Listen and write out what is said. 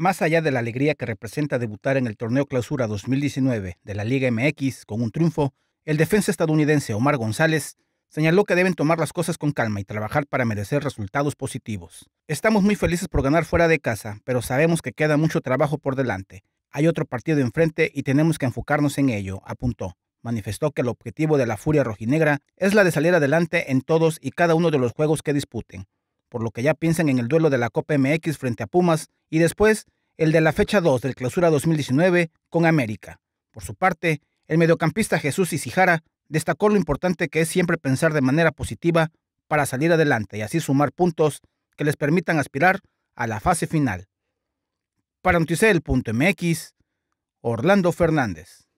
Más allá de la alegría que representa debutar en el torneo Clausura 2019 de la Liga MX con un triunfo, el defensa estadounidense Omar González señaló que deben tomar las cosas con calma y trabajar para merecer resultados positivos. Estamos muy felices por ganar fuera de casa, pero sabemos que queda mucho trabajo por delante. Hay otro partido enfrente y tenemos que enfocarnos en ello, apuntó. Manifestó que el objetivo de la Furia Rojinegra es la de salir adelante en todos y cada uno de los juegos que disputen por lo que ya piensan en el duelo de la Copa MX frente a Pumas y después el de la fecha 2 del Clausura 2019 con América. Por su parte, el mediocampista Jesús Isijara destacó lo importante que es siempre pensar de manera positiva para salir adelante y así sumar puntos que les permitan aspirar a la fase final. Para MX, Orlando Fernández.